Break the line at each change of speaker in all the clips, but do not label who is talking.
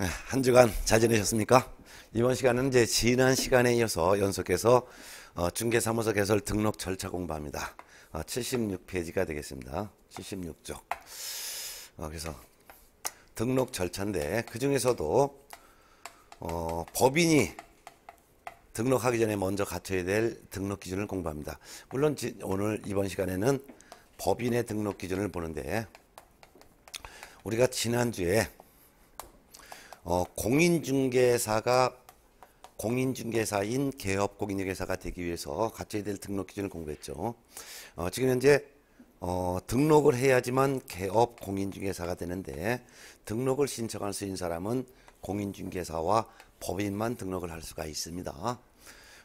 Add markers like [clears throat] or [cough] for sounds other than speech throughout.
네, 한 주간 잘 지내셨습니까? 이번 시간은 이제 지난 시간에 이어서 연속해서 어, 중개사무소 개설 등록 절차 공부합니다. 76페이지가 어, 되겠습니다. 76쪽. 어, 그래서 등록 절차인데 그 중에서도 어, 법인이 등록하기 전에 먼저 갖춰야 될 등록 기준을 공부합니다. 물론 오늘 이번 시간에는 법인의 등록 기준을 보는데 우리가 지난주에 어, 공인중개사가 공인중개사인 개업 공인중개사가 되기 위해서 갖춰야 될 등록 기준을 공부했죠. 어, 지금 현재 어, 등록을 해야지만 개업 공인중개사가 되는데 등록을 신청할 수 있는 사람은 공인중개사와 법인만 등록을 할 수가 있습니다.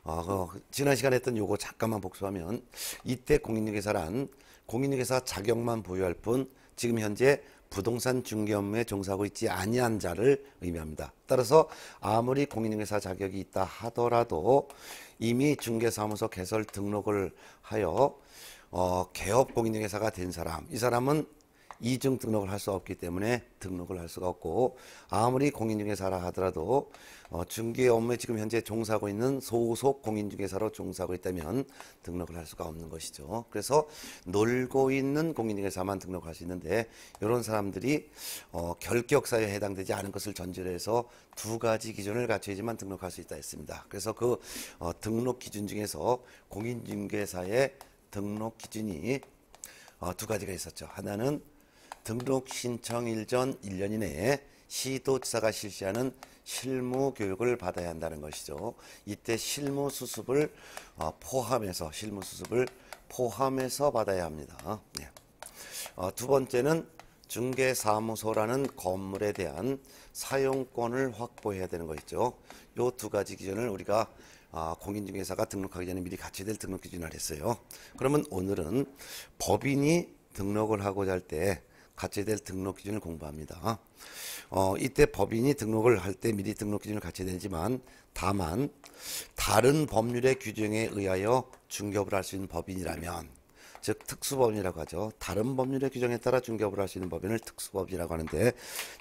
어, 그 지난 시간에 했던 요거 잠깐만 복수하면 이때 공인중개사란 공인중개사 자격만 보유할 뿐 지금 현재 부동산 중개업무에 종사하고 있지 아니한 자를 의미합니다. 따라서 아무리 공인중개사 자격이 있다 하더라도 이미 중개사무소 개설 등록을 하여 어, 개업 공인중개사가 된 사람, 이 사람은 이중 등록을 할 수 없기 때문에 등록을 할 수가 없고 아무리 공인중개사라 하더라도 어, 중개 업무에 지금 현재 종사하고 있는 소속 공인중개사로 종사하고 있다면 등록을 할 수가 없는 것이죠. 그래서 놀고 있는 공인중개사만 등록할 수 있는데 이런 사람들이 어, 결격사에 해당되지 않은 것을 전제로 해서 두 가지 기준을 갖춰야지만 등록할 수 있다 했습니다. 그래서 그 어, 등록 기준 중에서 공인중개사의 등록 기준이 어, 두 가지가 있었죠. 하나는 등록 신청일 전 1년 이내에 시도지사가 실시하는 실무 교육을 받아야 한다는 것이죠. 이때 실무 수습을 어, 포함해서 실무 수습을 포함해서 받아야 합니다. 예. 어, 두 번째는 중개사무소라는 건물에 대한 사용권을 확보해야 되는 것이죠. 이 두 가지 기준을 우리가 아, 공인중개사가 등록하기 전에 미리 같이 될 등록 기준을 했어요. 그러면 오늘은 법인이 등록을 하고자 할때 갖춰야 될 등록 기준을 공부합니다. 어, 이때 법인이 등록을 할 때 미리 등록 기준을 갖춰야 되지만 다만 다른 법률의 규정에 의하여 중개업을 할 수 있는 법인이라면 즉 특수법인이라고 하죠. 다른 법률의 규정에 따라 중개업을 할 수 있는 법인을 특수법인이라고 하는데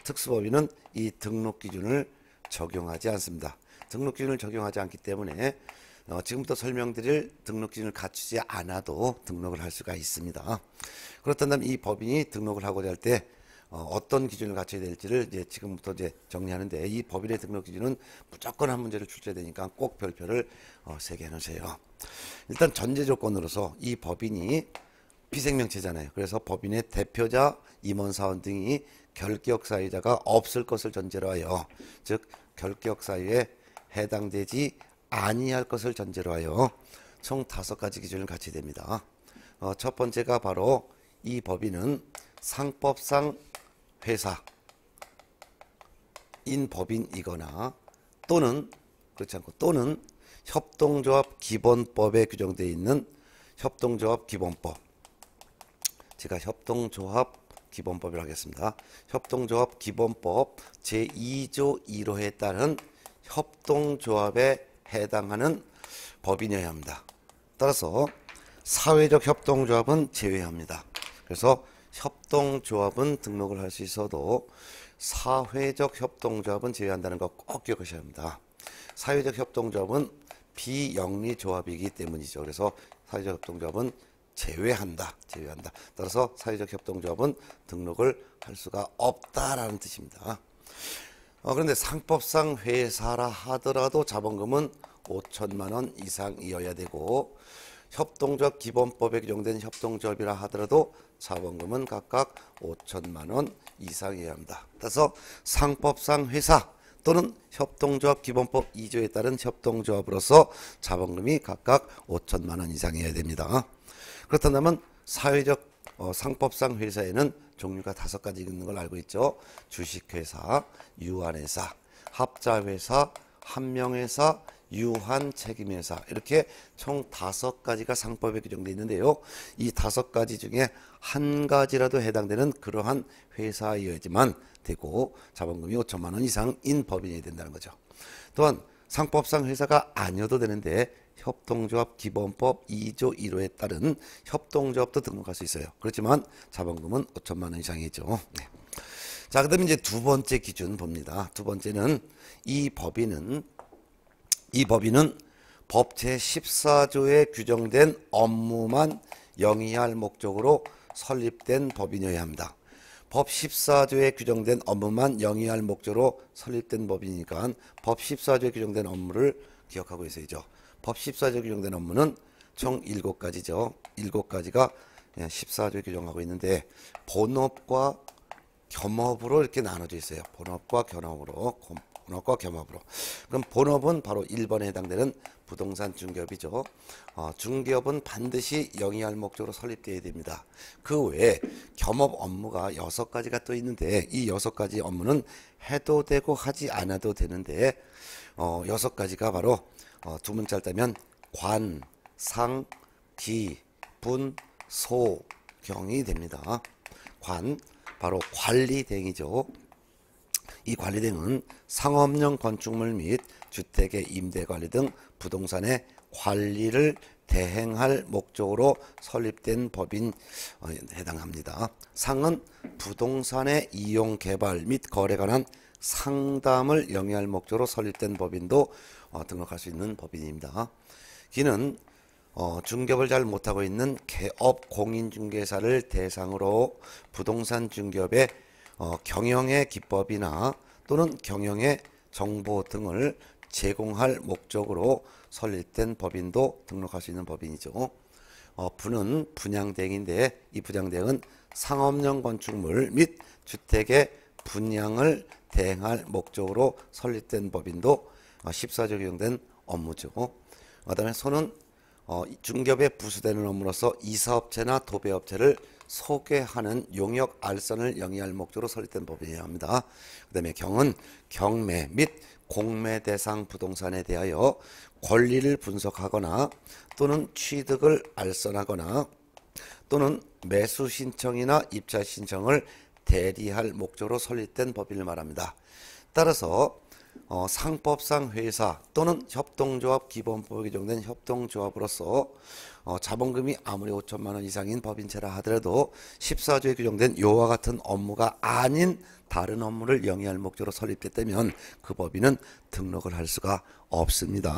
특수법인은 이 등록 기준을 적용하지 않습니다. 등록 기준을 적용하지 않기 때문에 어, 지금부터 설명드릴 등록 기준을 갖추지 않아도 등록을 할 수가 있습니다. 그렇다면 이 법인이 등록을 하고자 할 때 어, 떤 기준을 갖춰야 될지를 이제 지금부터 이제 정리하는데 이 법인의 등록 기준은 무조건 한 문제를 출제되니까 꼭 별표를 어, 세개 놓으세요 일단 전제 조건으로서 이 법인이 비생명체잖아요. 그래서 법인의 대표자, 임원, 사원 등이 결격 사유자가 없을 것을 전제로 하여 즉 결격 사유에 해당되지 아니할 것을 전제로 하여 총 다섯 가지 기준을 갖춰야 됩니다. 어, 첫 번째가 바로 이 법인은 상법상 회사 인 법인이거나 또는 그렇지 않고 또는 협동조합 기본법에 규정되어 있는 협동조합 기본법 제가 협동조합 기본법이라 하겠습니다. 협동조합 기본법 제2조 1호에 따른 협동조합의 해당하는 법인이어야 합니다. 따라서 사회적 협동조합은 제외합니다. 그래서 협동조합은 등록을 할 수 있어도 사회적 협동조합은 제외한다는 거 꼭 기억하셔야 합니다. 사회적 협동조합은 비영리조합이기 때문이죠. 그래서 사회적 협동조합은 제외한다. 제외한다. 따라서 사회적 협동조합은 등록을 할 수가 없다라는 뜻입니다. 어, 그런데 상법상 회사라 하더라도 자본금은 5천만 원 이상이어야 되고 협동조합 기본법에 규정된 협동조합이라 하더라도 자본금은 각각 5천만 원 이상이어야 합니다. 따라서 상법상 회사 또는 협동조합 기본법 2조에 따른 협동조합으로서 자본금이 각각 5천만 원 이상이어야 됩니다. 그렇다면 사회적 어, 상법상 회사에는 종류가 다섯 가지 있는 걸 알고 있죠. 주식회사, 유한회사, 합자회사, 한명회사, 유한 책임회사 이렇게 총 다섯 가지가 상법에 규정되어 있는데요. 이 다섯 가지 중에 한 가지라도 해당되는 그러한 회사이어야지만 되고 자본금이 5천만 원 이상인 법인이 된다는 거죠. 또한 상법상 회사가 아니어도 되는데 협동조합 기본법 2조 1호에 따른 협동조합도 등록할 수 있어요. 그렇지만 자본금은 5천만 원 이상이죠. 네. 자, 그다음 이제 두 번째 기준 봅니다. 두 번째는 이 법인은 이 법인은 법제 14조에 규정된 업무만 영위할 목적으로 설립된 법인이어야 합니다. 법 14조에 규정된 업무만 영위할 목적으로 설립된 법이니까 법 14조에 규정된 업무를 기억하고 있어야죠. 법 14조 에 규정된 업무는 총 7가지죠. 7가지가 14조 규정하고 있는데 본업과 겸업으로 이렇게 나눠져 있어요. 본업과 겸업으로 본업과 겸업으로. 그럼 본업은 바로 1번에 해당되는 부동산 중개업이죠. 어, 중개업은 반드시 영위할 목적으로 설립되어야 됩니다. 그 외에 겸업 업무가 6가지가 또 있는데 이 6가지 업무는 해도 되고 하지 않아도 되는데 어, 6가지가 바로 어, 두 문자를 따면 관, 상, 기, 분, 소, 경이 됩니다. 관, 바로 관리대행이죠. 이 관리대행은 상업용 건축물 및 주택의 임대관리 등 부동산의 관리를 대행할 목적으로 설립된 법인 어, 해당합니다. 상은 부동산의 이용 개발 및 거래 관한 상담을 영위할 목적으로 설립된 법인도 어, 등록할 수 있는 법인입니다. 기는 어, 중개업을 잘 못하고 있는 개업 공인중개사를 대상으로 부동산 중개업의 어, 경영의 기법이나 또는 경영의 정보 등을 제공할 목적으로 설립된 법인도 등록할 수 있는 법인이죠. 어, 분은 분양대행인데 이 분양대행은 상업용 건축물 및 주택의 분양을 대행할 목적으로 설립된 법인도 14조 어, 규정된 업무죠. 그 다음에 소는 어, 중개업에 부수되는 업무로서 이사업체나 도배업체를 소개하는 용역 알선을 영위할 목적으로 설립된 법이어야 합니다. 그 다음에 경은 경매 및 공매 대상 부동산에 대하여 권리를 분석하거나 또는 취득을 알선하거나 또는 매수 신청이나 입찰 신청을 대리할 목적으로 설립된 법인을 말합니다. 따라서 어, 상법상 회사 또는 협동조합 기본법에 규정된 협동조합으로서 어, 자본금이 아무리 5천만 원 이상인 법인체라 하더라도 14조에 규정된 요와 같은 업무가 아닌 다른 업무를 영위할 목적으로 설립됐다면 그 법인은 등록을 할 수가 없습니다.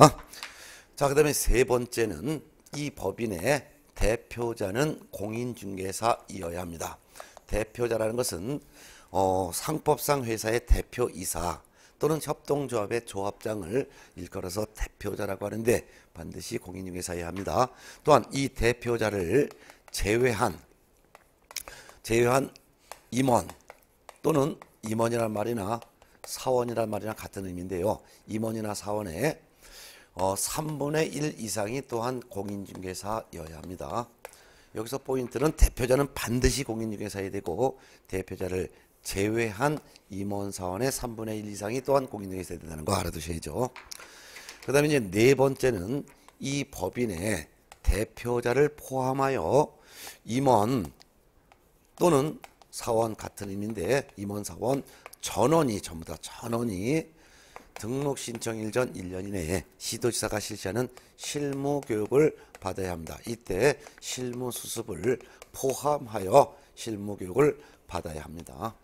자, 그 다음에 세 번째는 이 법인의 대표자는 공인중개사이어야 합니다. 대표자라는 것은 어, 상법상 회사의 대표이사 또는 협동조합의 조합장을 일컬어서 대표자라고 하는데 반드시 공인중개 사야 합니다. 또한 이 대표자를 제외한 제외한 임원 또는 임원이란 말이나 사원이란 말이나 같은 의미인데요. 임원이나 사원의 어, 3분의 1 이상이 또한 공인중개사여야 합니다. 여기서 포인트는 대표자는 반드시 공인중개사여 되고 대표자를 제외한 임원 사원의 3분의 1 이상이 또한 공인중개사에 된다는 거 알아두셔야죠. 그 다음에 이제 네 번째는 이 법인의 대표자를 포함하여 임원 또는 사원 같은 의인데 임원 사원 전원이 전부 다 전원이 등록 신청일 전 1년 이내에 시도지사가 실시하는 실무 교육을 받아야 합니다. 이때 실무 수습을 포함하여 실무 교육을 받아야 합니다.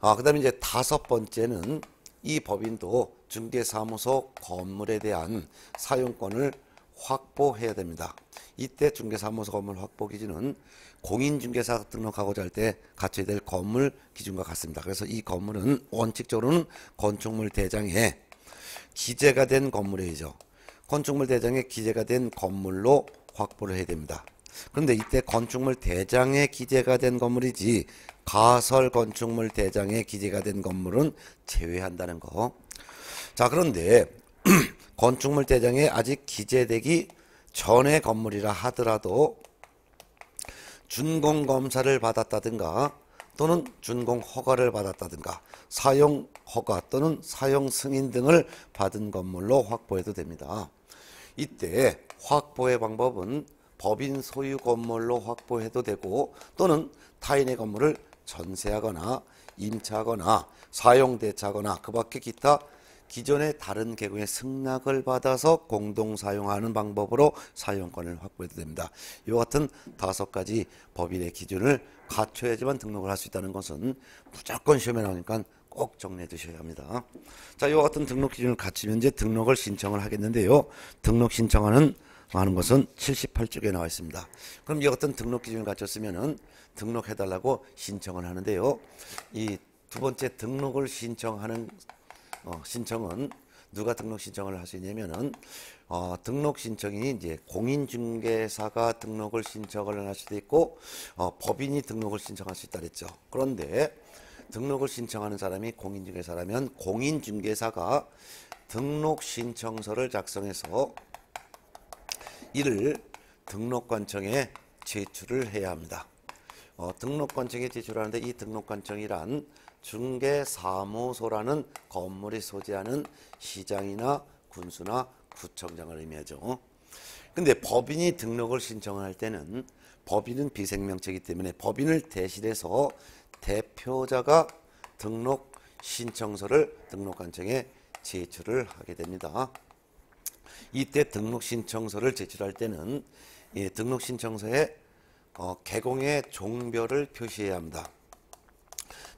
아, 그다음에 이제 다섯 번째는 이 법인도 중개사무소 건물에 대한 사용권을 확보해야 됩니다. 이때 중개사무소 건물 확보 기준은 공인중개사 등록하고자 할 때 갖춰야 될 건물 기준과 같습니다. 그래서 이 건물은 원칙적으로는 건축물 대장에 기재가 된 건물이죠. 건축물 대장에 기재가 된 건물로 확보를 해야 됩니다. 그런데 이때 건축물 대장에 기재가 된 건물이지 가설 건축물 대장에 기재가 된 건물은 제외한다는 거. 자, 그런데 [clears throat] 건축물 대장에 아직 기재되기 전의 건물이라 하더라도 준공 검사를 받았다든가 또는 준공 허가를 받았다든가 사용 허가 또는 사용 승인 등을 받은 건물로 확보해도 됩니다. 이때 확보의 방법은 법인 소유 건물로 확보해도 되고 또는 타인의 건물을 전세하거나 임차하거나 사용대차거나 그 밖에 기타 기존의 다른 개구의 승낙을 받아서 공동 사용하는 방법으로 사용권을 확보해도 됩니다. 이와 같은 다섯 가지 법인의 기준을 갖춰야지만 등록을 할 수 있다는 것은 무조건 시험에 나오니까 꼭 정리해 두셔야 합니다. 자, 이와 같은 등록 기준을 갖추면 이제 등록을 신청을 하겠는데요. 등록 신청하는 하는 것은 78쪽에 나와 있습니다. 그럼 이 어떤 등록 기준을 갖췄으면은 등록해달라고 신청을 하는데요. 이 두 번째 등록을 신청하는 어, 신청은 누가 등록 신청을 할 수 있냐면은 어, 등록 신청이 이제 공인중개사가 등록을 신청을 할 수도 있고 어, 법인이 등록을 신청할 수 있다 그랬죠. 그런데 등록을 신청하는 사람이 공인중개사라면 공인중개사가 등록 신청서를 작성해서 이를 등록관청에 제출을 해야 합니다. 어, 등록관청에 제출하는데 이 등록관청이란 중개사무소라는 건물이 소재하는 시장이나 군수나 구청장을 의미하죠. 근데 법인이 등록을 신청할 때는 법인은 비생명체이기 때문에 법인을 대신해서 대표자가 등록 신청서를 등록관청에 제출을 하게 됩니다. 이때 등록 신청서를 제출할 때는 예, 등록 신청서에 어, 개공의 종별을 표시해야 합니다.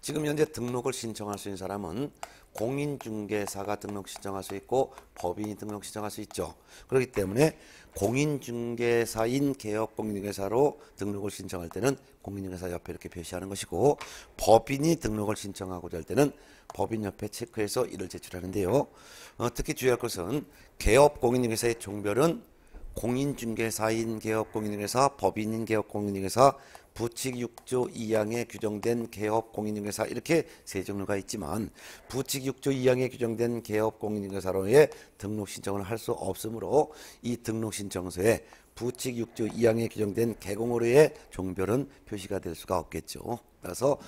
지금 현재 등록을 신청할 수 있는 사람은 공인중개사가 등록 신청할 수 있고 법인이 등록 신청할 수 있죠. 그렇기 때문에 공인중개사인 개업공인중개사로 등록을 신청할 때는 공인중개사 옆에 이렇게 표시하는 것이고 법인이 등록을 신청하고자 할 때는 법인협회 체크해서 이를 제출하는데요. 어, 특히 주의할 것은 개업 공인중개사의 종별은 공인중개사인 개업 공인중개사, 법인인 개업 공인중개사, 부칙 6조 2항에 규정된 개업 공인중개사 이렇게 세 종류가 있지만 부칙 6조 2항에 규정된 개업 공인중개사로의 등록 신청을 할 수 없으므로 이 등록 신청서에 부칙 6조 2항에 규정된 개공으로의 종별은 표시가 될 수가 없겠죠. 따라서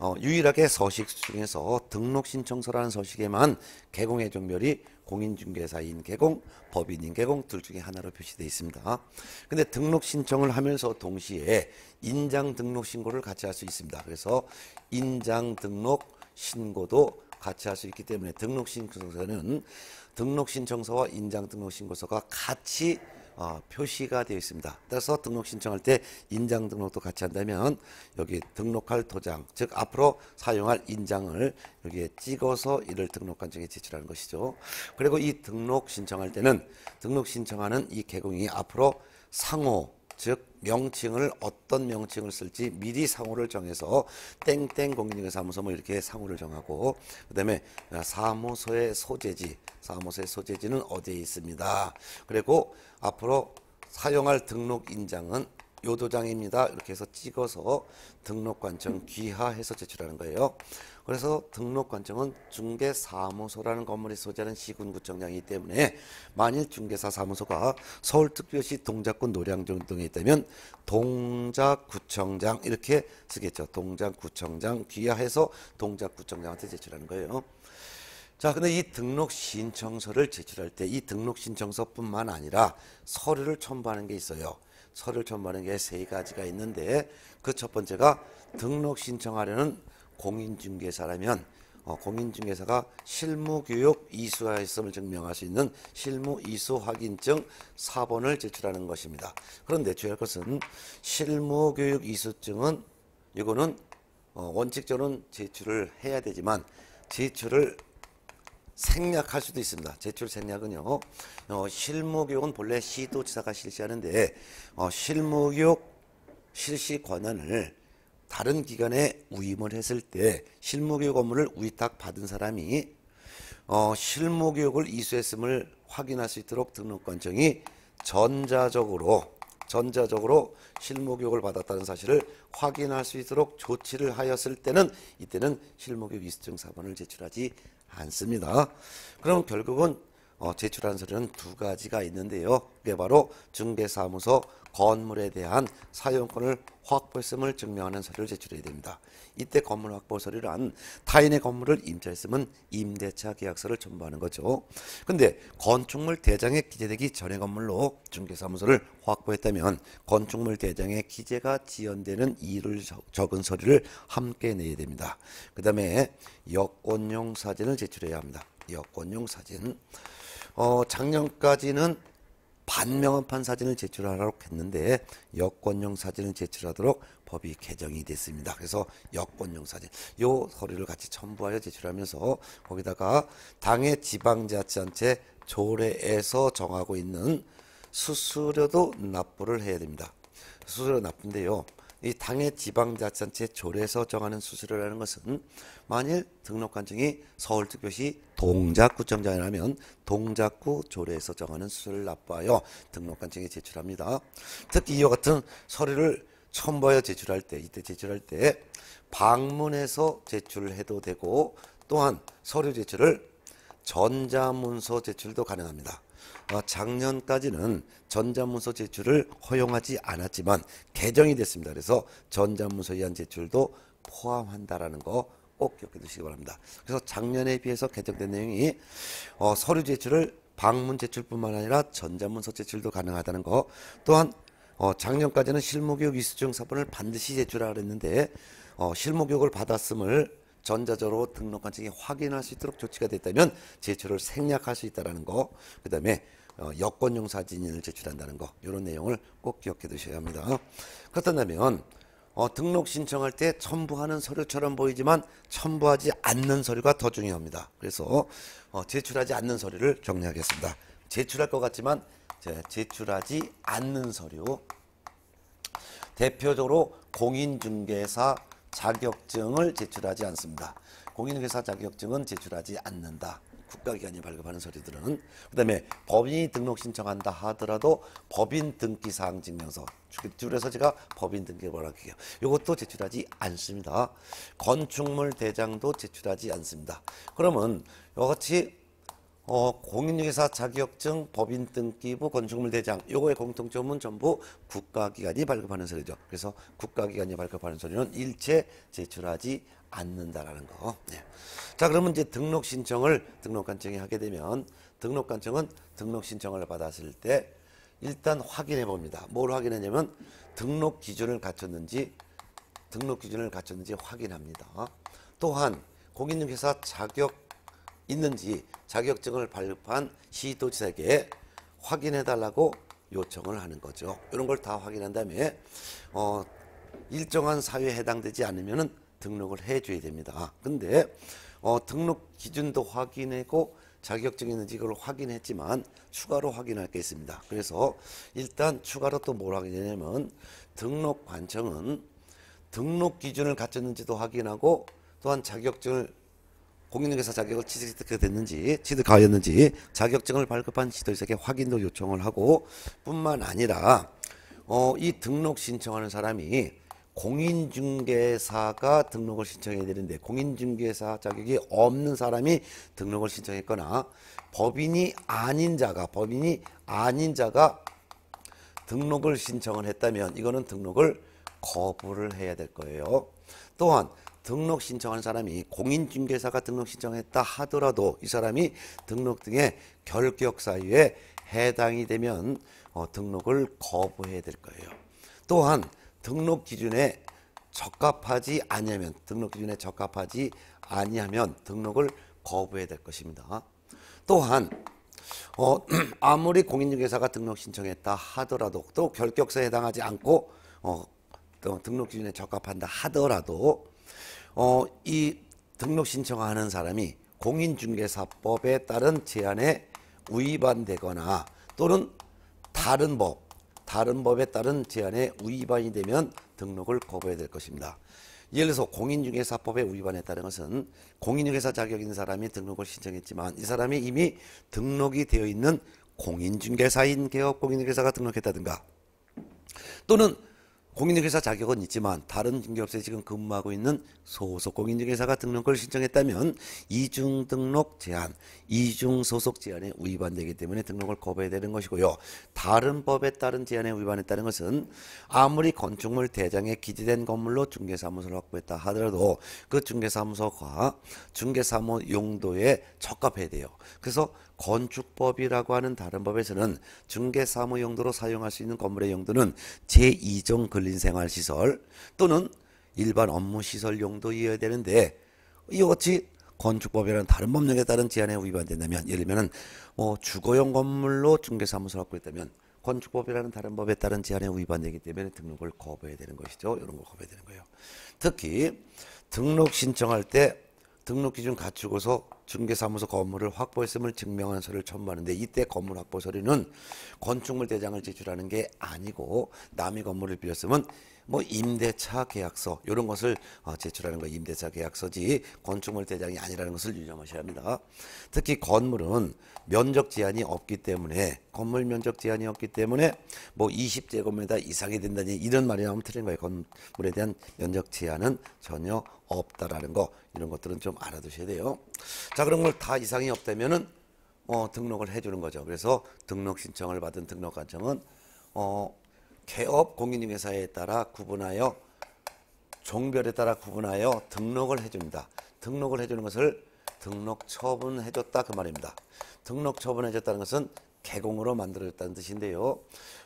어, 유일하게 서식 중에서 등록 신청서라는 서식에만 개공의 종별이 공인중개사인 개공, 법인인 개공 둘 중에 하나로 표시되어 있습니다. 근데 등록 신청을 하면서 동시에 인장 등록 신고를 같이 할 수 있습니다. 그래서 인장 등록 신고도 같이 할 수 있기 때문에 등록 신청서는 등록 신청서와 인장 등록 신고서가 같이 어, 표시가 되어 있습니다. 따라서 등록 신청할 때 인장 등록도 같이 한다면 여기 등록할 도장, 즉 앞으로 사용할 인장을 여기에 찍어서 이를 등록한 증에 제출하는 것이죠. 그리고 이 등록 신청할 때는 등록 신청하는 이 개공이 앞으로 상호 즉 명칭을 어떤 명칭을 쓸지 미리 상호를 정해서 땡땡 공인중개사무소 뭐 이렇게 상호를 정하고 그다음에 사무소의 소재지 사무소의 소재지는 어디에 있습니다. 그리고 앞으로 사용할 등록 인장은 요 도장입니다. 이렇게 해서 찍어서 등록 관청 귀하해서 제출하는 거예요. 그래서 등록관청은 중개사무소라는 건물이 소재하는 시군구청장이기 때문에 만일 중개사 사무소가 서울특별시 동작구 노량진 등에 있다면 동작구청장 이렇게 쓰겠죠. 동작구청장 귀하해서 동작구청장한테 제출하는 거예요. 자, 근데 이 등록 신청서를 제출할 때 이 등록 신청서뿐만 아니라 서류를 첨부하는 게 있어요. 서류를 첨부하는 게 세 가지가 있는데 그 첫 번째가 등록 신청하려는 공인중개사라면 어, 공인중개사가 실무교육 이수하였음을 증명할 수 있는 실무 이수 확인증 사본을 제출하는 것입니다. 그런데 주의할 것은 실무교육 이수증은 이거는 어, 원칙적으로는 제출을 해야 되지만 제출을 생략할 수도 있습니다. 제출 생략은요. 어, 실무교육은 본래 시도지사가 실시하는데 어, 실무교육 실시 권한을 다른 기관에 위임을 했을 때 실무교육 업무를 위탁 받은 사람이 어, 실무교육을 이수했음을 확인할 수 있도록 등록관청이 전자적으로 전자적으로 실무교육을 받았다는 사실을 확인할 수 있도록 조치를 하였을 때는 이때는 실무교육 이수증 사본을 제출하지 않습니다. 그럼 결국은 어, 제출한 서류는 두 가지가 있는데요. 그게 바로 중개사무소 건물에 대한 사용권을 확보했음을 증명하는 서류를 제출해야 됩니다. 이때 건물 확보 서류란 타인의 건물을 임차했으면 임대차 계약서를 첨부하는 거죠. 근데 건축물 대장에 기재되기 전의 건물로 중개사무소를 확보했다면 건축물 대장에 기재가 지연되는 이를 적은 서류를 함께 내야 됩니다. 그 다음에 여권용 사진을 제출해야 합니다. 여권용 사진. 어, 작년까지는 반명함판 사진을 제출하라고 했는데 여권용 사진을 제출하도록 법이 개정이 됐습니다. 그래서 여권용 사진 요 서류를 같이 첨부하여 제출하면서 거기다가 당의 지방자치단체 조례에서 정하고 있는 수수료도 납부를 해야 됩니다. 수수료 납부인데요. 이 당의 지방자치단체 조례에서 정하는 수수료라는 것은 만일 등록관청이 서울특별시 동작구 청장이라면 동작구 조례에서 정하는 수를 납부하여 등록관청에 제출합니다. 특히 이와 같은 서류를 첨부하여 제출할 때 이때 제출할 때 방문해서 제출해도 되고 또한 서류 제출을 전자문서 제출도 가능합니다. 어, 작년까지는 전자문서 제출을 허용하지 않았지만 개정이 됐습니다. 그래서 전자문서에 의한 제출도 포함한다라는 거꼭 기억해 두시기 바랍니다. 그래서 작년에 비해서 개정된 내용이 어, 서류 제출을 방문 제출뿐만 아니라 전자문서 제출도 가능하다는 거 또한 어, 작년까지는 실무교육 이수증 사본을 반드시 제출하라 했는데 어, 실무교육을 받았음을 전자적으로 등록한 측이 확인할 수 있도록 조치가 됐다면 제출을 생략할 수 있다는 거 그다음에 어, 여권용 사진을 제출한다는 거 이런 내용을 꼭 기억해 두셔야 합니다. 그렇다면 어, 등록 신청할 때 첨부하는 서류처럼 보이지만 첨부하지 않는 서류가 더 중요합니다. 그래서 어, 제출하지 않는 서류를 정리하겠습니다. 제출할 것 같지만 제출하지 않는 서류 대표적으로 공인중개사 자격증을 제출하지 않습니다. 공인중사 자격증은 제출하지 않는다. 국가기관이 발급하는 서류들은 그다음에 법인이 등록 신청한다 하더라도 법인 등기 사항 증명서 줄여서 제가 법인 등기를 할게요. 이것도 제출하지 않습니다. 건축물 대장도 제출하지 않습니다. 그러면 이와 같이 어, 공인중개사 자격증 법인 등기부 건축물 대장 이거의 공통점은 전부 국가기관이 발급하는 서류죠. 그래서 국가기관이 발급하는 서류는 일체 제출하지 않는다라는 거. 네. 자, 그러면 이제 등록 신청을 등록 관청에 하게 되면 등록 관청은 등록 신청을 받았을 때 일단 확인해 봅니다. 뭘 확인하냐면 등록 기준을 갖췄는지 등록 기준을 갖췄는지 확인합니다. 또한 공인중개사 자격 있는지 자격증을 발급한 시도지사에게 확인해 달라고 요청을 하는 거죠. 이런 걸 다 확인한 다음에 어, 일정한 사유에 해당되지 않으면은 등록을 해줘야 됩니다. 아, 근데 어, 등록 기준도 확인했고 자격증이 있는지 그걸 확인했지만 추가로 확인할 게 있습니다. 그래서 일단 추가로 또뭘 확인하냐면 등록 관청은 등록 기준을 갖췄는지도 확인하고 또한 자격증을 공인중개사 자격을 취득됐는지 게 취득하였는지 자격증을 발급한 시도에게 확인도 요청을 하고 뿐만 아니라 어, 이 등록 신청하는 사람이 공인중개사가 등록을 신청해야 되는데 공인중개사 자격이 없는 사람이 등록을 신청했거나 법인이 아닌 자가 법인이 아닌 자가 등록을 신청을 했다면 이거는 등록을 거부를 해야 될 거예요. 또한 등록 신청한 사람이 공인중개사가 등록 신청했다 하더라도 이 사람이 등록 등의 결격 사유에 해당이 되면 어, 등록을 거부해야 될 거예요. 또한 등록 기준에 적합하지 아니하면 등록 기준에 적합하지 아니하면 등록을 거부해야 될 것입니다. 또한 어, [clears throat] 아무리 공인중개사가 등록 신청했다 하더라도 또 결격서에 해당하지 않고 어, 등록 기준에 적합한다 하더라도 어, 이 등록 신청하는 사람이 공인중개사법에 따른 제한에 위반되거나 또는 다른 법 다른 법에 따른 제한에 위반이 되면 등록을 거부해야 될 것입니다. 예를 들어서 공인중개사법의 위반에 따른 것은 공인중개사 자격 있 사람이 등록을 신청했지만 이 사람이 이미 등록이 되어 있는 공인중개사인 개업공인중개사가 등록했다든가 또는 공인중개사 자격은 있지만 다른 중개업소에 지금 근무하고 있는 소속 공인중개사가 등록을 신청했다면 이중 등록 제한, 이중 소속 제한에 위반되기 때문에 등록을 거부해야 되는 것이고요. 다른 법에 따른 제한에 위반했다는 것은 아무리 건축물 대장에 기재된 건물로 중개사무소를 확보했다 하더라도 그 중개사무소가 중개사무 용도에 적합해야 돼요. 그래서 건축법이라고 하는 다른 법에서는 중개사무 용도로 사용할 수 있는 건물의 용도는 제2종 근린생활시설 또는 일반 업무시설 용도이어야 되는데 이것이 건축법이라는 다른 법령에 따른 제한에 위반된다면 예를 들면 뭐 주거용 건물로 중개사무소를 갖고 있다면 건축법이라는 다른 법에 따른 제한에 위반되기 때문에 등록을 거부해야 되는 것이죠. 이런 걸 거부해야 되는 거예요. 특히 등록 신청할 때 등록 기준 갖추고서 중개사무소 건물을 확보했음을 증명한 서류를 첨부하는데 이때 건물 확보 서류는 건축물 대장을 제출하는 게 아니고 남의 건물을 빌렸으면 뭐 임대차 계약서 이런 것을 어, 제출하는 거 임대차 계약서지 건축물 대장이 아니라는 것을 유념하셔야 합니다. 특히 건물은 면적 제한이 없기 때문에 건물 면적 제한이 없기 때문에 뭐 20제곱미터 이상이 된다니 이런 말이 나오면 틀린 거예요. 건물에 대한 면적 제한은 전혀 없다라는 거 이런 것들은 좀 알아두셔야 돼요. 자 그런 걸 다 이상이 없다면은 어, 등록을 해주는 거죠. 그래서 등록 신청을 받은 등록 관청은 어, 개업 공인임회사에 따라 구분하여 종별에 따라 구분하여 등록을 해줍니다. 등록을 해주는 것을 등록 처분해줬다 그 말입니다. 등록 처분해줬다는 것은 개공으로 만들어졌다는 뜻인데요.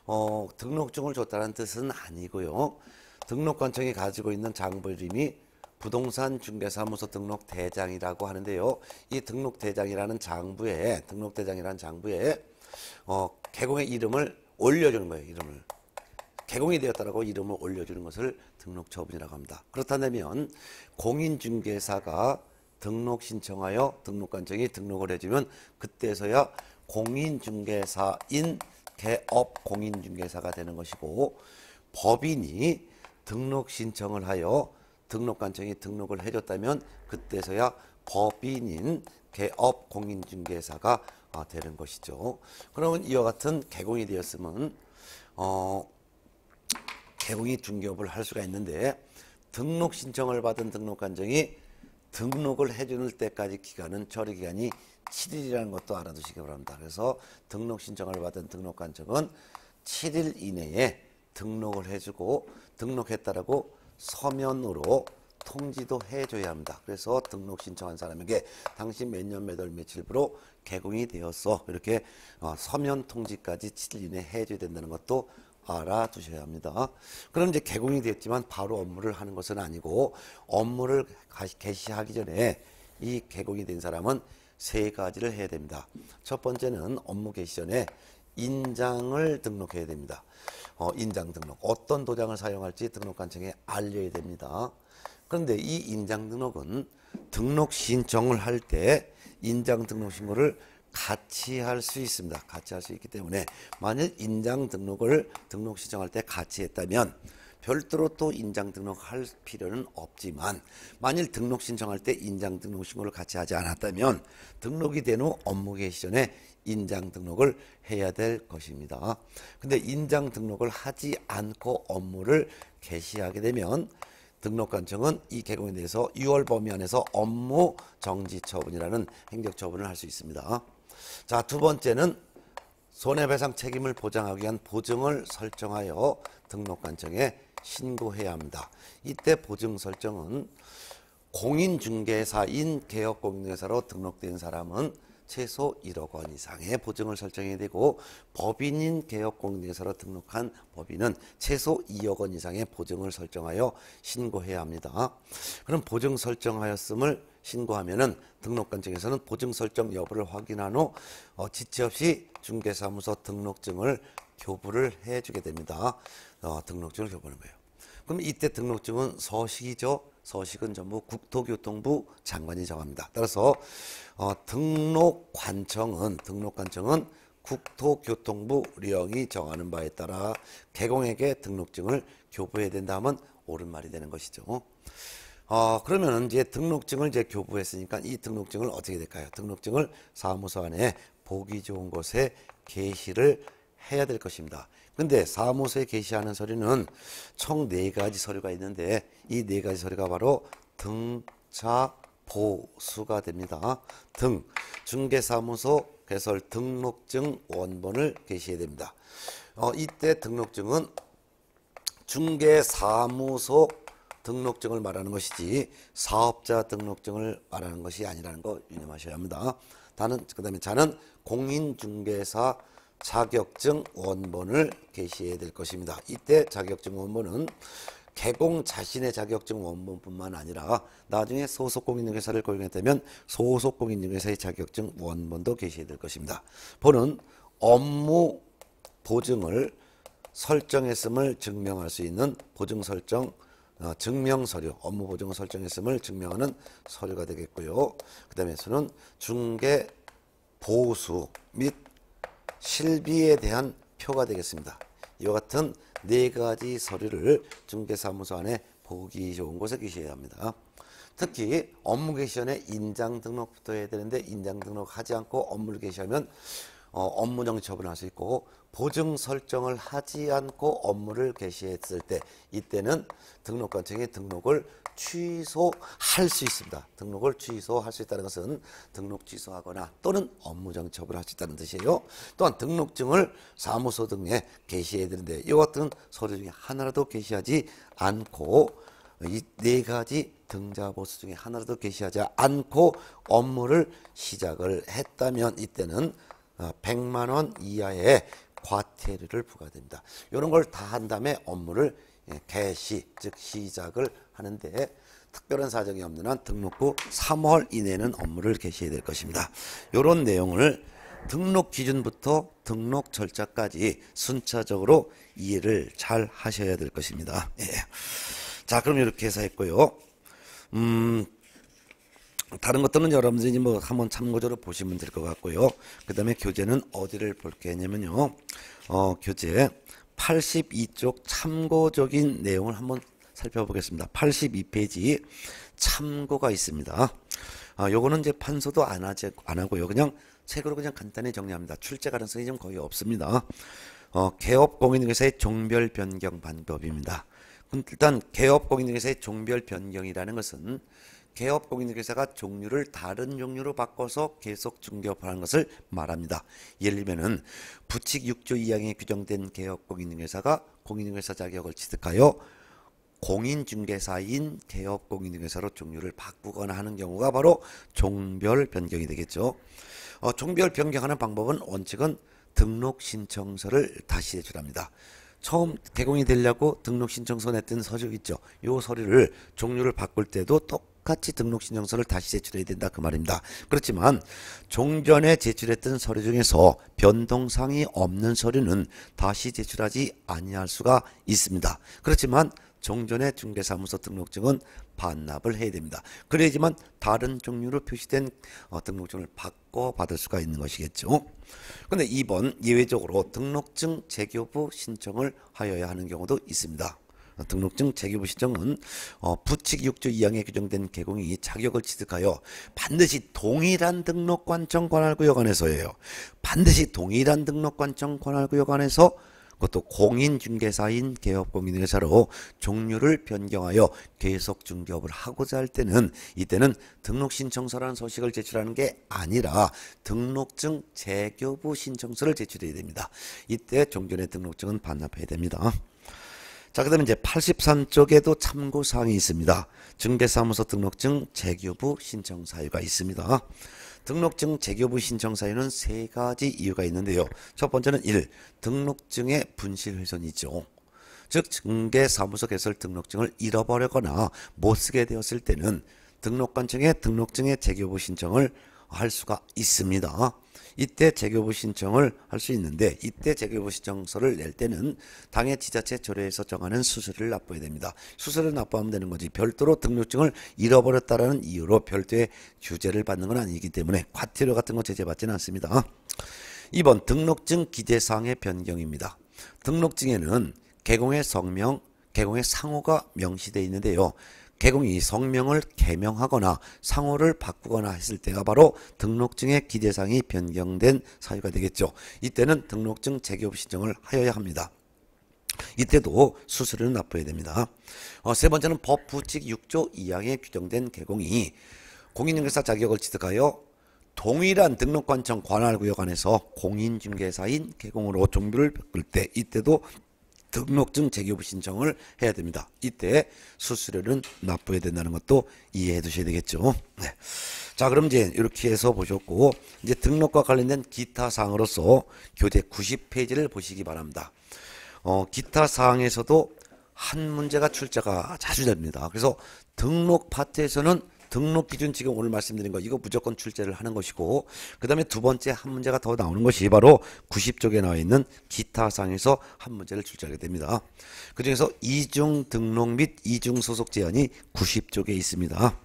어, 등록증을 줬다는 뜻은 아니고요. 등록관청이 가지고 있는 장부이름이 부동산 중개사무소 등록 대장이라고 하는데요. 이 등록 대장이라는 장부에 등록 대장이라는 장부에 어, 개공의 이름을 올려주는 거예요. 이름을 개공이 되었다라고 이름을 올려주는 것을 등록 처분이라고 합니다. 그렇다면 공인중개사가 등록 신청하여 등록관청이 등록을 해주면 그때서야 공인중개사인 개업 공인중개사가 되는 것이고 법인이 등록 신청을 하여 등록관청이 등록을 해줬다면 그때서야 법인인 개업 공인중개사가 아, 되는 것이죠. 그러면 이와 같은 개공이 되었으면 어, 개공이 중개업을 할 수가 있는데 등록 신청을 받은 등록관정이 등록을 해주는 때까지 기간은 처리 기간이 7일이라는 것도 알아두시기 바랍니다. 그래서 등록 신청을 받은 등록관청은 7일 이내에 등록을 해주고 등록했다라고 서면으로 통지도 해줘야 합니다. 그래서 등록 신청한 사람에게 당신 몇 년 몇 월 며칠부로 개공이 되었어 이렇게 어, 서면 통지까지 7일 이내 에 해줘야 된다는 것도 알아두셔야 합니다. 그럼 이제 개공이 됐지만 바로 업무를 하는 것은 아니고 업무를 개시하기 전에 이 개공이 된 사람은 세 가지를 해야 됩니다. 첫 번째는 업무 개시 전에 인장을 등록해야 됩니다. 어, 인장 등록. 어떤 도장을 사용할지 등록관청에 알려야 됩니다. 그런데 이 인장 등록은 등록 신청을 할 때 인장 등록 신고를 같이 할 수 있습니다. 같이 할 수 있기 때문에 만약 인장 등록을 등록 신청할 때 같이 했다면 별도로 또 인장 등록할 필요는 없지만 만일 등록 신청할 때 인장 등록 신고를 같이 하지 않았다면 등록이 된 후 업무 개시 전에 인장 등록을 해야 될 것입니다. 근데 인장 등록을 하지 않고 업무를 개시하게 되면 등록관청은 이 개공에 대해서 6월 범위 안에서 업무 정지 처분이라는 행정 처분을 할 수 있습니다. 자, 두 번째는 손해배상 책임을 보장하기 위한 보증을 설정하여 등록관청에 신고해야 합니다. 이때 보증 설정은 공인중개사인 개업공인중사로 등록된 사람은 최소 1억 원 이상의 보증을 설정해야 되고 법인인 개업공인중개사로 등록한 법인은 최소 2억 원 이상의 보증을 설정하여 신고해야 합니다. 그럼 보증 설정하였음을 신고하면은 등록관청에서는 보증 설정 여부를 확인한 후 어, 지체 없이 중개사무소 등록증을 교부를 해주게 됩니다. 어, 등록증을 교부하는 거예요. 그럼 이때 등록증은 서식이죠. 서식은 전부 국토교통부 장관이 정합니다. 따라서 어, 등록관청은 등록관청은 국토교통부 령이 정하는 바에 따라 개공에게 등록증을 교부해야 된다 하면 옳은 말이 되는 것이죠. 어, 그러면 이제 등록증을 이제 교부했으니까 이 등록증을 어떻게 될까요? 등록증을 사무소 안에 보기 좋은 곳에 게시를 해야 될 것입니다. 근데 사무소에 게시하는 서류는 총 네 가지 서류가 있는데 이 네 가지 서류가 바로 등차 보수가 됩니다. 등 중개사무소 개설 등록증 원본을 게시해야 됩니다. 어, 이때 등록증은 중개사무소 등록증을 말하는 것이지 사업자 등록증을 말하는 것이 아니라는 거 유념하셔야 합니다. 다는 그다음에 자는 공인중개사 자격증 원본을 게시해야 될 것입니다. 이때 자격증 원본은 개공 자신의 자격증 원본뿐만 아니라 나중에 소속 공인중개사를 고용했다면 소속 공인중개사의 자격증 원본도 게시해야 될 것입니다. 본은 업무 보증을 설정했음을 증명할 수 있는 보증 설정 어, 증명 서류, 업무 보증을 설정했음을 증명하는 서류가 되겠고요. 그 다음에 수는 중개 보수 및 실비에 대한 표가 되겠습니다. 이와 같은 네 가지 서류를 중개사무소 안에 보기 좋은 곳에 게시야 합니다. 특히 업무 개시전에 인장 등록부터 해야 되는데 인장 등록하지 않고 업무를 개시하면 어, 업무정지 처분할수 있고 보증 설정을 하지 않고 업무를 개시했을 때 이때는 등록관청이 등록을 취소할 수 있습니다. 등록을 취소할 수 있다는 것은 등록 취소하거나 또는 업무정 처분할수 있다는 뜻이에요. 또한 등록증을 사무소 등에 게시해야 되는데 이 같은 서류 중에 하나라도 게시하지 않고 이 네 가지 등자보수 중에 하나라도 게시하지 않고 업무를 시작을 했다면 이때는 100만 어, 원 이하의 과태료를 부과됩니다. 이런 걸 다 한 다음에 업무를 예, 개시 즉 시작을 하는데 특별한 사정이 없는 한 등록 후 3월 이내는 업무를 개시해야 될 것입니다. 이런 내용을 등록 기준부터 등록 절차까지 순차적으로 이해를 잘 하셔야 될 것입니다. 예. 자, 그럼 이렇게 해서 했고요. 음, 다른 것들은 여러분들이 뭐 한번 참고적으로 보시면 될 것 같고요. 그 다음에 교재는 어디를 볼 게냐면요. 어, 교재. 82쪽 참고적인 내용을 한번 살펴보겠습니다. 82페이지 참고가 있습니다. 아, 요거는 이제 판소도 안, 하지, 안 하고요. 그냥 책으로 그냥 간단히 정리합니다. 출제 가능성이 좀 거의 없습니다. 어, 개업공인중사의 종별 변경 방법입니다. 일단 개업공인중사의 종별 변경이라는 것은 개업 공인중개사가 종류를 다른 종류로 바꿔서 계속 중개업을 하는 것을 말합니다. 예를 들면은 부칙 6조 2항에 규정된 개업 공인중개사가 공인중개사 자격을 취득하여 공인중개사인 개업 공인중개사로 종류를 바꾸거나 하는 경우가 바로 종별 변경이 되겠죠. 어, 종별 변경하는 방법은 원칙은 등록 신청서를 다시 제출합니다. 처음 개공이 되려고 등록 신청서 냈던 서류 있죠. 이 서류를 종류를 바꿀 때도 똑 똑같이 등록 신청서를 다시 제출해야 된다 그 말입니다. 그렇지만 종전에 제출했던 서류 중에서 변동사항이 없는 서류는 다시 제출하지 아니할 수가 있습니다. 그렇지만 종전의 중개사무소 등록증은 반납을 해야 됩니다. 그래야지만 다른 종류로 표시된 어, 등록증을 바꿔 받을 수가 있는 것이겠죠. 그런데 2번 예외적으로 등록증 재교부 신청을 하여야 하는 경우도 있습니다. 등록증 재교부 시정은 어, 부칙 6조 2항에 규정된 개공이 자격을 취득하여 반드시 동일한 등록관청 관할구역 안에서예요. 반드시 동일한 등록관청 관할구역 안에서 그것도 공인중개사인 개업공인회사로 종류를 변경하여 계속 중개업을 하고자 할 때는 이때는 등록신청서라는 소식을 제출하는 게 아니라 등록증 재교부 신청서를 제출해야 됩니다. 이때 종전의 등록증은 반납해야 됩니다. 자, 그 다음에 이제 83쪽에도 참고사항이 있습니다. 중개사무소 등록증 재교부 신청 사유가 있습니다. 등록증 재교부 신청 사유는 세 가지 이유가 있는데요. 첫 번째는 1. 등록증의 분실훼손이죠. 즉, 중개사무소 개설 등록증을 잃어버리거나 못 쓰게 되었을 때는 등록관청에 등록증의 재교부 신청을 할 수가 있습니다. 이때 재교부 신청을 할 수 있는데 이때 재교부 신청서를 낼 때는 당의 지자체 조례에서 정하는 수수료를 납부해야 됩니다. 수수료를 납부하면 되는 거지 별도로 등록증을 잃어버렸다라는 이유로 별도의 규제를 받는 건 아니기 때문에 과태료 같은 거 제재받지는 않습니다. 2번 등록증 기재사항의 변경입니다. 등록증에는 개공의 성명, 개공의 상호가 명시되어 있는데요. 개공이 성명을 개명하거나 상호를 바꾸거나 했을 때가 바로 등록증의 기재상이 변경된 사유가 되겠죠. 이때는 등록증 재개업 신청을 하여야 합니다. 이때도 수수료를 납부해야 됩니다. 어, 세 번째는 법 부칙 6조 2항에 규정된 개공이 공인중개사 자격을 취득하여 동일한 등록관청 관할구역 안에서 공인중개사인 개공으로 종류를 바꿀 때 이때도 등록증 재교부 신청을 해야 됩니다. 이때 수수료는 납부해야 된다는 것도 이해해 두셔야 되겠죠. 네. 자, 그럼 이제 이렇게 해서 보셨고 이제 등록과 관련된 기타 사항으로서 교재 90페이지를 보시기 바랍니다. 어, 기타 사항에서도 한 문제가 출제가 자주 됩니다. 그래서 등록 파트에서는 등록 기준 지금 오늘 말씀드린 거 이거 무조건 출제를 하는 것이고 그 다음에 두 번째 한 문제가 더 나오는 것이 바로 90쪽에 나와 있는 기타상에서 한 문제를 출제하게 됩니다. 그 중에서 이중 등록 및 이중 소속 제한이 90쪽에 있습니다.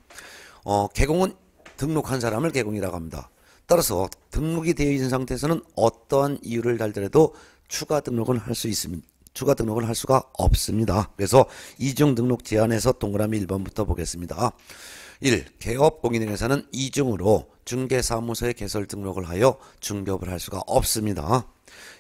어, 개공은 등록한 사람을 개공이라고 합니다. 따라서 등록이 되어 있는 상태에서는 어떠한 이유를 달더라도 추가 등록을 할 수 있습니다. 추가 등록을 할 수가 없습니다. 그래서 이중 등록 제한에서 동그라미 1번부터 보겠습니다. 1. 개업 공인회사는 이중으로 중개사무소에 개설 등록을 하여 중개업을 할 수가 없습니다.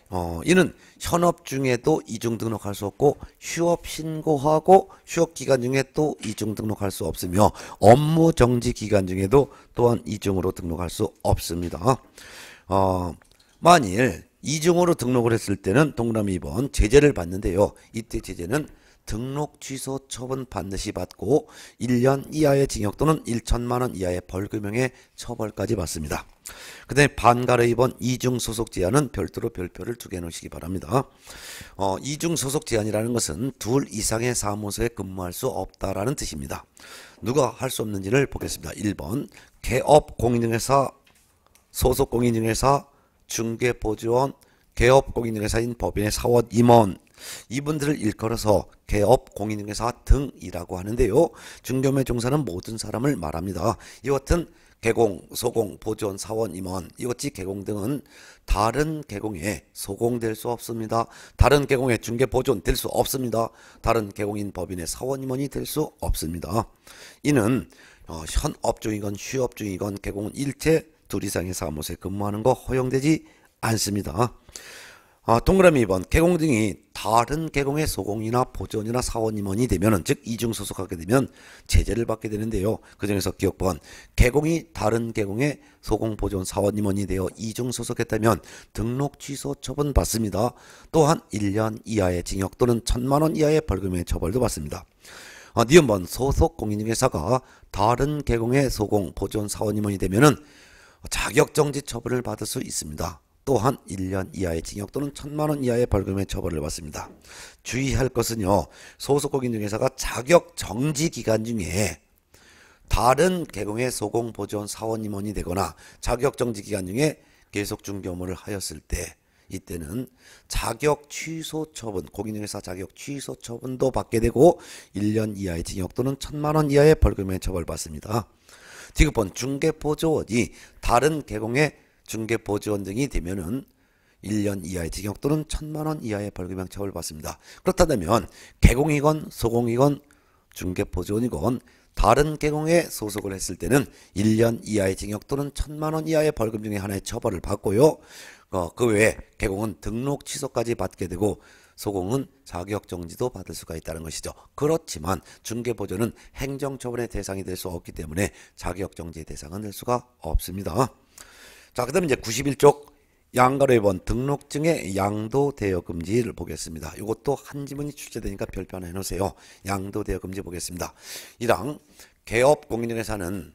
어, 이는 현업 중에도 이중 등록할 수 없고 휴업 신고하고 휴업 기간 중에 또 이중 등록할 수 없으며 업무 정지 기간 중에도 또한 이중으로 등록할 수 없습니다. 어, 만일 이중으로 등록을 했을 때는 동남라 2번 제재를 받는데요. 이때 제재는 등록 취소 처분 반드시 받고 1년 이하의 징역 또는 1천만 원 이하의 벌금형의 처벌까지 받습니다. 그다음에 반가의 입번 이중 소속 제한은 별도로 별표를 두 개 놓으시기 바랍니다. 어, 이중 소속 제한이라는 것은 둘 이상의 사무소에 근무할 수 없다라는 뜻입니다. 누가 할 수 없는지를 보겠습니다. 1번 개업 공인중개사 소속 공인중개사 중개보조원 개업 공인중개사인 법인의 사원 임원 이분들을 일컬어서 개업, 공인중개사 등이라고 하는데요. 중개매의 종사는 모든 사람을 말합니다. 이와 같은 개공, 소공, 보존, 사원, 임원 이것이 개공 등은 다른 개공에 소공될 수 없습니다. 다른 개공에 중개 보존 될수 없습니다. 다른 개공인 법인의 사원 임원이 될 수 없습니다. 이는 어, 현 업종이건 휴업종이건 개공은 일체 둘 이상의 사무소에 근무하는 거 허용되지 않습니다. 아, 동그라미 2번 개공등이 다른 개공의 소공이나 보존이나 사원임원이 되면 즉 이중 소속하게 되면 제재를 받게 되는데요. 그중에서 기억 번 개공이 다른 개공의 소공 보존 사원임원이 되어 이중 소속했다면 등록 취소 처분 받습니다. 또한 1년 이하의 징역 또는 1 천만 원 이하의 벌금의 처벌도 받습니다. 아, 니은 번 소속 공인중개사가 다른 개공의 소공 보존 사원임원이 되면은 자격정지 처분을 받을 수 있습니다. 또한 1년 이하의 징역 또는 1천만 원 이하의 벌금의 처벌을 받습니다. 주의할 것은요. 소속공인중개사가 자격 정지 기간 중에 다른 개공의 소공 보존 사원 임원이 되거나 자격 정지 기간 중에 계속 중개 업무를 하였을 때 이때는 자격 취소 처분, 공인중개사 자격 취소 처분도 받게 되고 1년 이하의 징역 또는 1천만 원 이하의 벌금의 처벌받습니다. 디귿번 중개보조원이 다른 개공의 중개 보조원 등이 되면은 1년 이하의 징역 또는 1천만 원 이하의 벌금형 처벌을 받습니다. 그렇다면 개공이건 소공이건 중개 보조원이건 다른 개공에 소속을 했을 때는 1년 이하의 징역 또는 1천만 원 이하의 벌금 중에 하나의 처벌을 받고요. 어, 그 외에 개공은 등록 취소까지 받게 되고 소공은 자격 정지도 받을 수가 있다는 것이죠. 그렇지만 중개 보조는 행정 처분의 대상이 될 수 없기 때문에 자격 정지의 대상은 될 수가 없습니다. 자, 그 다음에 이제 91쪽 양가로 1번 등록증의 양도 대여 금지를 보겠습니다. 이것도 한 지문이 출제되니까 별표 해 놓으세요. 양도 대여 금지 보겠습니다. 이랑 개업 공인중개사는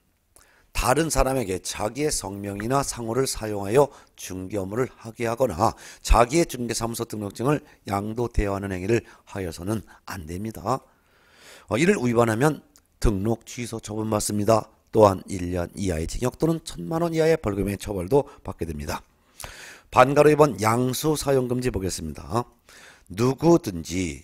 다른 사람에게 자기의 성명이나 상호를 사용하여 중개 업무를 하게 하거나 자기의 중개사무소 등록증을 양도 대여하는 행위를 하여서는 안 됩니다. 어, 이를 위반하면 등록 취소 처분받습니다. 또한 1년 이하의 징역 또는 1 천만원 이하의 벌금의 처벌도 받게 됩니다. 반가로 이번 양수 사용금지 보겠습니다. 누구든지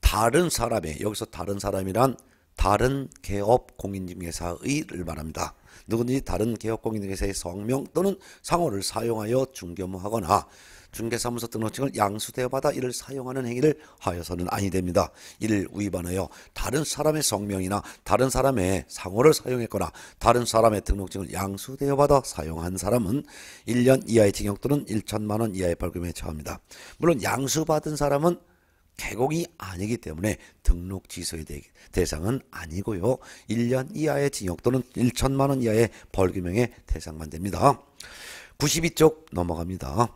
다른 사람의 여기서 다른 사람이란 다른 개업 공인중개사의를 말합니다. 누구든지 다른 개업 공인중개사의 성명 또는 상호를 사용하여 중개무하거나 중개사무소 등록증을 양수대여 받아 이를 사용하는 행위를 하여서는 아니 됩니다. 이를 위반하여 다른 사람의 성명이나 다른 사람의 상호를 사용했거나 다른 사람의 등록증을 양수되어 받아 사용한 사람은 1년 이하의 징역 또는 1천만 원 이하의 벌금에 처합니다. 물론 양수받은 사람은 개공이 아니기 때문에 등록 취소의 대상은 아니고요. 1년 이하의 징역 또는 1천만 원 이하의 벌금형의 대상만 됩니다. 92쪽 넘어갑니다.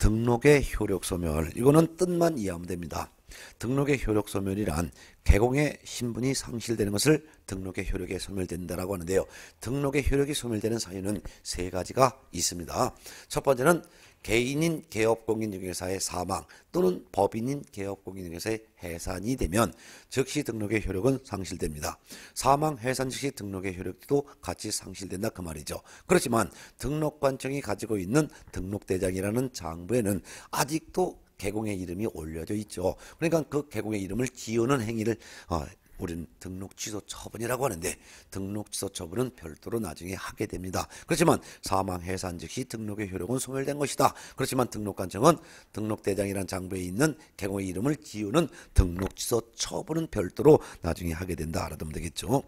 등록의 효력 소멸. 이거는 뜻만 이해하면 됩니다. 등록의 효력 소멸이란 개공의 신분이 상실되는 것을 등록의 효력에 소멸된다라고 하는데요. 등록의 효력이 소멸되는 사유는 세 가지가 있습니다. 첫 번째는 개인인 개업공인중개사의 사망 또는 법인인 개업공인중개사의 해산이 되면 즉시 등록의 효력은 상실됩니다. 사망 해산 즉시 등록의 효력도 같이 상실된다 그 말이죠. 그렇지만 등록관청이 가지고 있는 등록대장이라는 장부에는 아직도 개공의 이름이 올려져 있죠. 그러니까 그 개공의 이름을 지우는 행위를 어, 우리는 등록 취소 처분이라고 하는데 등록 취소 처분은 별도로 나중에 하게 됩니다. 그렇지만 사망 해산 즉시 등록의 효력은 소멸된 것이다. 그렇지만 등록관청은 등록대장이란 장부에 있는 개공의 이름을 지우는 등록 취소 처분은 별도로 나중에 하게 된다. 알아두면 되겠죠.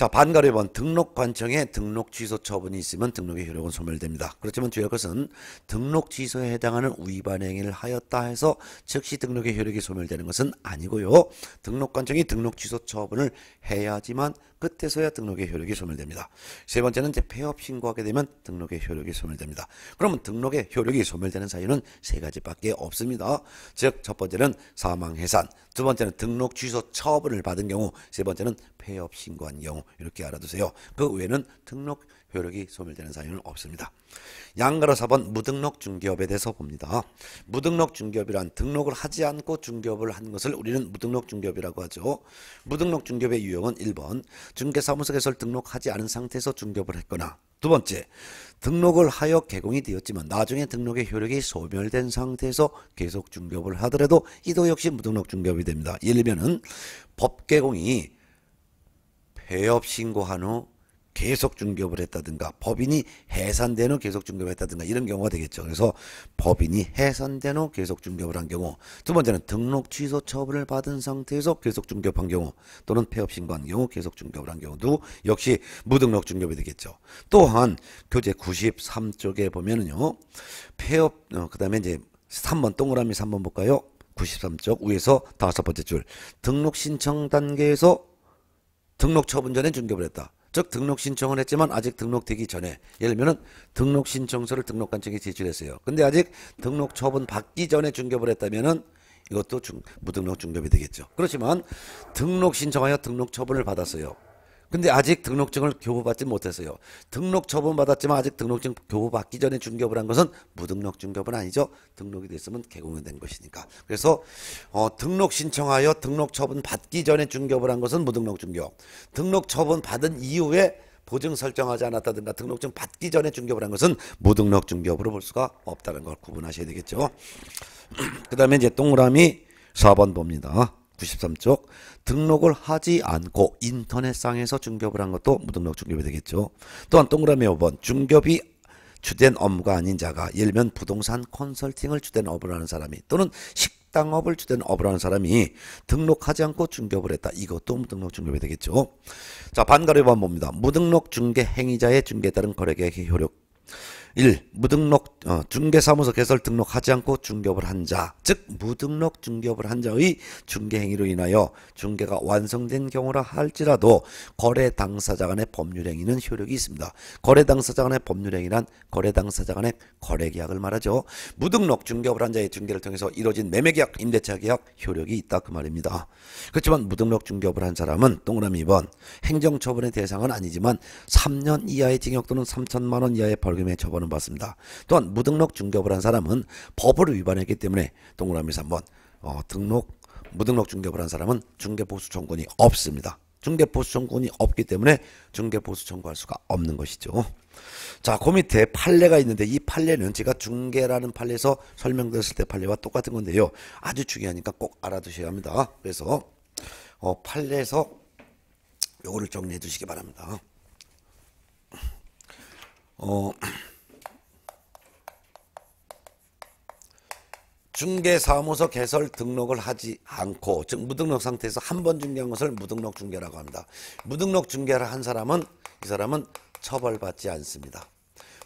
자, 반가리번 등록 관청에 등록 취소 처분이 있으면 등록의 효력은 소멸됩니다. 그렇지만 주의할 것은 등록 취소에 해당하는 위반 행위를 하였다 해서 즉시 등록의 효력이 소멸되는 것은 아니고요. 등록 관청이 등록 취소 처분을 해야지만 끝에서야 등록의 효력이 소멸됩니다. 세 번째는 이제 폐업 신고하게 되면 등록의 효력이 소멸됩니다. 그러면 등록의 효력이 소멸되는 사유는 세 가지밖에 없습니다. 즉 첫 번째는 사망 해산, 두 번째는 등록 취소 처분을 받은 경우, 세 번째는 폐업 신고한 경우 이렇게 알아두세요. 그 외에는 등록 효력이 소멸되는 사유는 없습니다. 양가로 4번 무등록 중개업에 대해서 봅니다. 무등록 중개업이란 등록을 하지 않고 중개업을 한 것을 우리는 무등록 중개업이라고 하죠. 무등록 중개업의 유형은 1번 중개사무소 에서 등록하지 않은 상태에서 중개업을 했거나 두 번째, 등록을 하여 개공이 되었지만 나중에 등록의 효력이 소멸된 상태에서 계속 중개업을 하더라도 이도 역시 무등록 중개업이 됩니다. 예를 들면은 법 개공이 폐업 신고한 후 계속 중개업을 했다든가 법인이 해산된 후 계속 중개업을 했다든가 이런 경우가 되겠죠. 그래서 법인이 해산된 후 계속 중개업을 한 경우 두 번째는 등록 취소 처분을 받은 상태에서 계속 중개업한 경우 또는 폐업 신고한 경우 계속 중개업을 한 경우도 역시 무등록 중개업이 되겠죠. 또한 교재 93쪽에 보면은요. 폐업 어, 그다음에 이제 3번 동그라미 3번 볼까요? 93쪽 위에서 다섯 번째 줄 등록 신청 단계에서 등록 처분 전에 중개부했다. 즉 등록 신청은 했지만 아직 등록되기 전에 예를 들면은 등록 신청서를 등록한 측에 제출했어요. 근데 아직 등록 처분 받기 전에 중개부를 했다면은 이것도 중, 무등록 중개업이 되겠죠. 그렇지만 등록 신청하여 등록 처분을 받았어요. 근데 아직 등록증을 교부받지 못했어요. 등록 처분받았지만 아직 등록증 교부받기 전에 중개업을 한 것은 무등록 중개업은 아니죠. 등록이 됐으면 개공이 된 것이니까. 그래서 어, 등록 신청하여 등록 처분 받기 전에 중개업을 한 것은 무등록 중개업. 등록 처분 받은 이후에 보증 설정하지 않았다든가 등록증 받기 전에 중개업을 한 것은 무등록 중개업으로 볼 수가 없다는 걸 구분하셔야 되겠죠. [clears throat] 그 다음에 이제 동그라미 4번 봅니다. 93쪽 등록을 하지 않고 인터넷상에서 중개업을 한 것도 무등록 중개업이 되겠죠. 또한 동그라미 5번 중개업이 주된 업무가 아닌 자가 예를 들면 부동산 컨설팅을 주된 업을 하는 사람이 또는 식당업을 주된 업을 하는 사람이 등록하지 않고 중개업을 했다. 이것도 무등록 중개업이 되겠죠. 자 반가를 한번 봅니다. 무등록 중개 행위자의 중개에 따른 거래계획의 효력 1. 무등록 어, 중개사무소 개설 등록하지 않고 중개업을 한 자, 즉 무등록 중개업을 한 자의 중개 행위로 인하여 중개가 완성된 경우라 할지라도 거래 당사자 간의 법률 행위는 효력이 있습니다. 거래 당사자 간의 법률 행위란 거래 당사자 간의 거래 계약을 말하죠. 무등록 중개업을 한 자의 중개를 통해서 이뤄진 매매 계약, 임대차 계약 효력이 있다 그 말입니다. 그렇지만 무등록 중개업을 한 사람은 동그라미 2번 행정 처분의 대상은 아니지만 3년 이하의 징역 또는 3천만 원 이하의 벌금의 처벌 번은 봤습니다. 또한 무등록 중개업을 한 사람은 법을 위반했기 때문에 동그라미 3번 어, 등록 무등록 중개업을 한 사람은 중개보수 청구권이 없습니다. 중개보수 청구권이 없기 때문에 중개보수 청구할 수가 없는 것이죠. 자, 그 밑에 판례가 있는데 이 판례는 제가 중개라는 판례에서 설명드렸을 때 판례와 똑같은 건데요. 아주 중요하니까 꼭 알아두셔야 합니다. 그래서 어, 판례에서 요거를 정리해 주시기 바랍니다. 어 중개사무소 개설 등록을 하지 않고 즉 무등록 상태에서 한 번 중개한 것을 무등록 중개라고 합니다. 무등록 중개를 한 사람은 이 사람은 처벌받지 않습니다.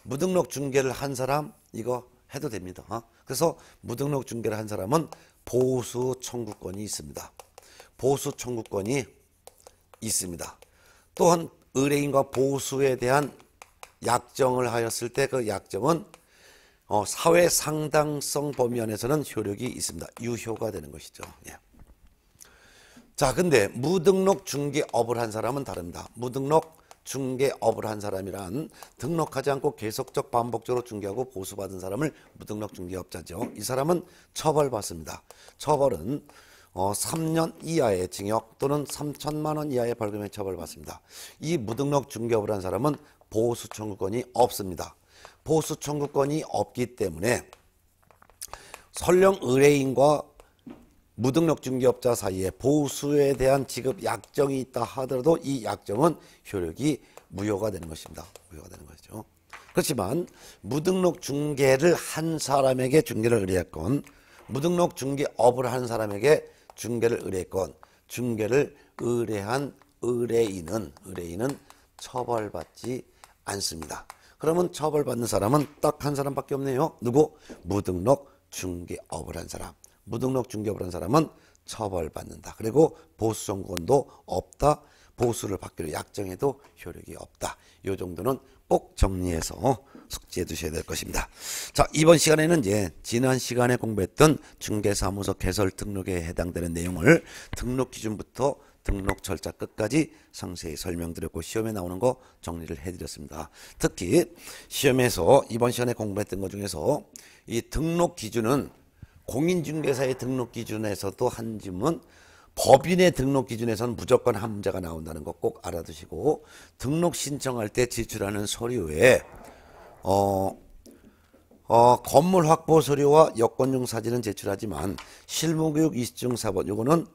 무등록 중개를 한 사람 이거 해도 됩니다. 어? 그래서 무등록 중개를 한 사람은 보수 청구권이 있습니다. 보수 청구권이 있습니다. 또한 의뢰인과 보수에 대한 약정을 하였을 때 그 약정은 어, 사회 상당성 범위 안에서는 효력이 있습니다. 유효가 되는 것이죠. 예. 자, 근데 무등록 중개업을 한 사람은 다릅니다. 무등록 중개업을 한 사람이란 등록하지 않고 계속적 반복적으로 중개하고 보수받은 사람을 무등록 중개업자죠. 이 사람은 처벌받습니다. 처벌은 어, 3년 이하의 징역 또는 3천만 원 이하의 벌금에 처벌받습니다. 이 무등록 중개업을 한 사람은 보수 청구권이 없습니다. 보수 청구권이 없기 때문에 설령 의뢰인과 무등록 중개업자 사이에 보수에 대한 지급 약정이 있다 하더라도 이 약정은 효력이 무효가 되는 것입니다. 무효가 되는 것죠 그렇지만 무등록 중개를 한 사람에게 중개를 의뢰했건 무등록 중개업을 한 사람에게 중개를 의뢰했건 중개를 의뢰한 의뢰인은 의뢰인은 처벌받지 않습니다. 그러면 처벌받는 사람은 딱 한 사람밖에 없네요. 누구? 무등록 중개업을 한 사람. 무등록 중개업을 한 사람은 처벌받는다. 그리고 보수 정권도 없다. 보수를 받기로 약정해도 효력이 없다. 이 정도는 꼭 정리해서 숙지해 두셔야 될 것입니다. 자, 이번 시간에는 이제 지난 시간에 공부했던 중개사무소 개설 등록에 해당되는 내용을 등록 기준부터 등록 절차 끝까지 상세히 설명드렸고 시험에 나오는 거 정리를 해드렸습니다. 특히 시험에서 이번 시간에 공부했던 것 중에서 이 등록 기준은 공인중개사의 등록 기준에서도 한 질문 법인의 등록 기준에서는 무조건 한 문제가 나온다는 거 꼭 알아두시고 등록 신청할 때 제출하는 서류에 어, 어 건물 확보 서류와 여권용 사진은 제출하지만 실무교육 이시증 사본 요거는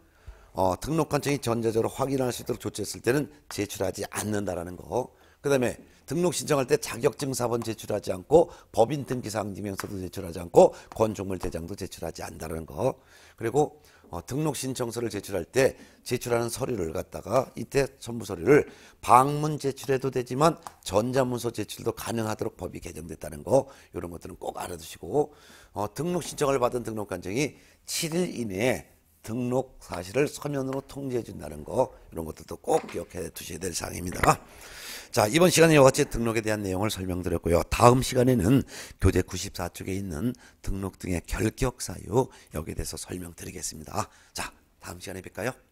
어, 등록 관청이 전자적으로 확인할 수 있도록 조치했을 때는 제출하지 않는다라는 거. 그다음에 등록 신청할 때 자격증 사본 제출하지 않고 법인 등기 상 증명서도 제출하지 않고 건축물 대장도 제출하지 않는다라는 거. 그리고 어, 등록 신청서를 제출할 때 제출하는 서류를 갖다가 이때 첨부 서류를 방문 제출해도 되지만 전자문서 제출도 가능하도록 법이 개정됐다는 거 이런 것들은 꼭 알아두시고 어, 등록 신청을 받은 등록 관청이 7일 이내에 등록 사실을 서면으로 통지해 준다는 거 이런 것들도 꼭 기억해 두셔야 될 사항입니다. 자 이번 시간에 이 같이 등록에 대한 내용을 설명드렸고요. 다음 시간에는 교재 94쪽에 있는 등록 등의 결격 사유 여기에 대해서 설명드리겠습니다. 자 다음 시간에 뵐까요?